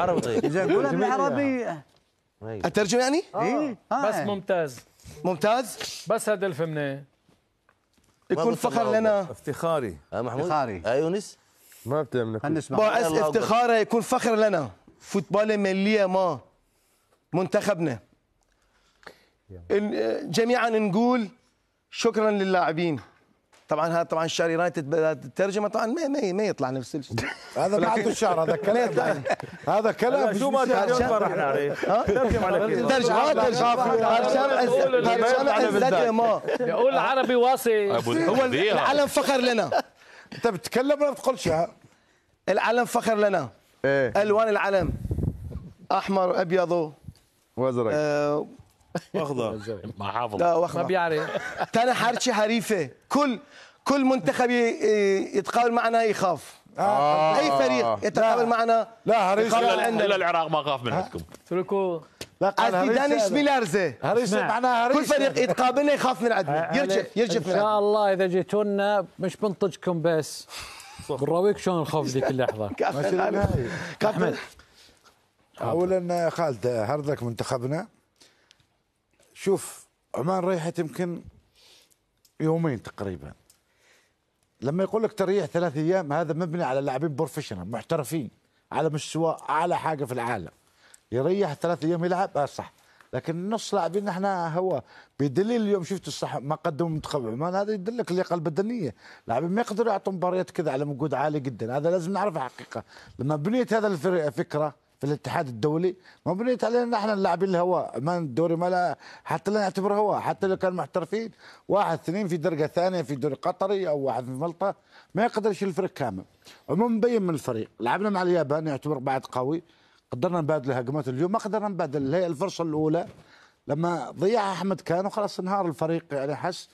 عربي طيب. اذا قول بالعربي يعني. طيب. اترجم يعني؟ آه. ايه آه. بس ممتاز ممتاز بس هذا الفمنه يكون فخر لنا افتخاري آه محمود افتخاري آه يونس ما بتعمل بس افتخاري يكون فخر لنا فوتبال ملية ما منتخبنا جميعا نقول شكرا للاعبين طبعا هذا طبعا شعر يونايتد الترجمه طبعا ما ما, ما يطلع نفس الشيء هذا بعد شعر هذا كلام هذا كلام شو ما ترجم على كده ترجم ترجم يقول عربي واصي هو العالم فخر لنا انت بتتكلم ولا بتقولش العلم فخر لنا إيه. الوان العلم احمر ابيض وازرق آه، واخضر ما حافظ لا واخضر ما بيعرف تاني حرشي حريفه كل كل منتخب يتقابل معنا يخاف آه. آه. اي فريق يتقابل معنا لا هريس لا العراق ما خاف من آه. عندكم اتركوا دانش ميلارزه هريس معناها هريس كل فريق يتقابلنا يخاف من عندنا آه، يرجف يرجف ان شاء الله اذا جيتونا مش بنطجكم بس بنراويك شلون الخوف ذيك اللحظه احمد اولا خالد هرضك منتخبنا شوف عمان ريحت يمكن يومين تقريبا لما يقول لك تريح ثلاث ايام هذا مبني على لاعبين بروفيشنال محترفين على مستوى اعلى حاجه في العالم يريح ثلاث ايام يلعب آه صح لكن نص لاعبين احنا هو بدليل اليوم شفت الصح ما قدموا منتخب عمان هذا يدلك اللياقه البدنيه لاعبين ما يقدروا يعطوا مباريات كذا على مجهود عالي جدا هذا لازم نعرفه حقيقه لما بنيت هذا الفكره في الاتحاد الدولي مبنيه علينا نحن اللاعبين الهواء ما الدوري ما لا حتى لا نعتبر هواء حتى لو كان محترفين واحد اثنين في درجه ثانيه في دوري قطري او واحد في ملطه ما يقدر يشيل الفريق كامل عموما مبين من الفريق لعبنا مع اليابان يعتبر بعد قوي قدرنا نبادل هجمات اليوم ما قدرنا نبادل هي الفرصه الاولى لما ضيعها احمد كان وخلاص انهار الفريق يعني حس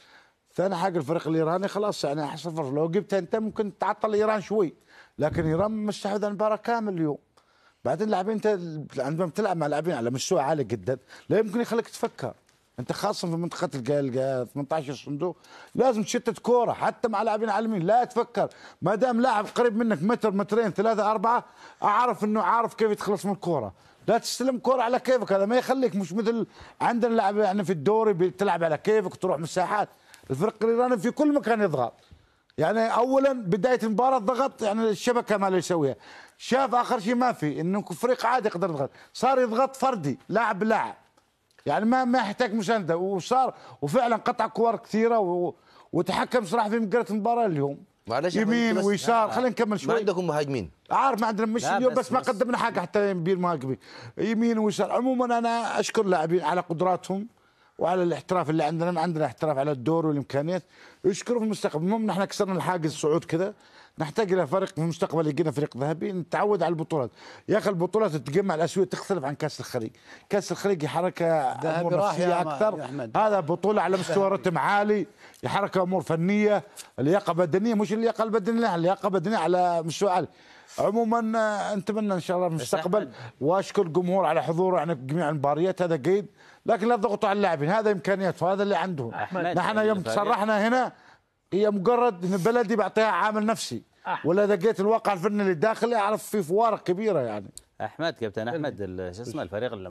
ثاني حاجه الفريق الايراني خلاص يعني حس الفرصه لو جبتها انت ممكن تعطل ايران شوي لكن ايران مستحوذ على المباراه كامل اليوم بعدين اللاعبين انت عندما بتلعب مع لاعبين على مستوى عالي جدا لا يمكن يخليك تفكر انت خاصه في منطقه الجال 18 صندوق لازم تشتت كوره حتى مع لاعبين عالمين لا تفكر ما دام لاعب قريب منك متر مترين ثلاثه اربعه اعرف انه عارف كيف يتخلص من الكوره لا تستلم كوره على كيفك هذا ما يخليك مش مثل عندنا لاعب يعني في الدوري بتلعب على كيفك تروح مساحات الفرق الايراني في كل مكان يضغط يعني اولا بدايه المباراه ضغط يعني الشبكه ما يسويها شاف اخر شيء ما في انه فريق عادي يقدر يضغط صار يضغط فردي لاعب بلاعب يعني ما ما يحتاج مسانده وصار وفعلا قطع كور كثيره و... وتحكم صراحه في مقره المباراه اليوم معلش يمين ويسار آه، خلينا نكمل شوي ما عندكم مهاجمين عارف ما عندنا مش اليوم بس, بس, بس, ما قدمنا حاجه حتى بين مهاجمين يمين ويسار عموما انا اشكر اللاعبين على قدراتهم وعلى الاحتراف اللي عندنا عندنا احتراف على الدور والامكانيات يشكروا في المستقبل المهم نحن كسرنا الحاجز صعود كذا نحتاج الى فريق في المستقبل يجينا فريق ذهبي نتعود على البطولات يا اخي البطولات تجمع الاسويه تختلف عن كاس الخليج كاس الخليج حركه امور نفسيه اكثر هذا بطوله على مستوى رتم عالي حركه امور فنيه اللياقه بدنيه مش اللياقه البدنيه اللياقه بدنيه على مستوى عالي عموما آه، نتمنى ان شاء الله في المستقبل واشكر الجمهور على حضوره يعني جميع المباريات هذا جيد لكن لا تضغطوا على اللاعبين هذا امكانيات وهذا اللي عندهم نحن يوم تصرحنا هنا هي مجرد ان بلدي بعطيها عامل نفسي ولا دقيت الواقع الفني داخلي اعرف في فوارق كبيره يعني احمد كابتن احمد شو اسمه الفريق اللي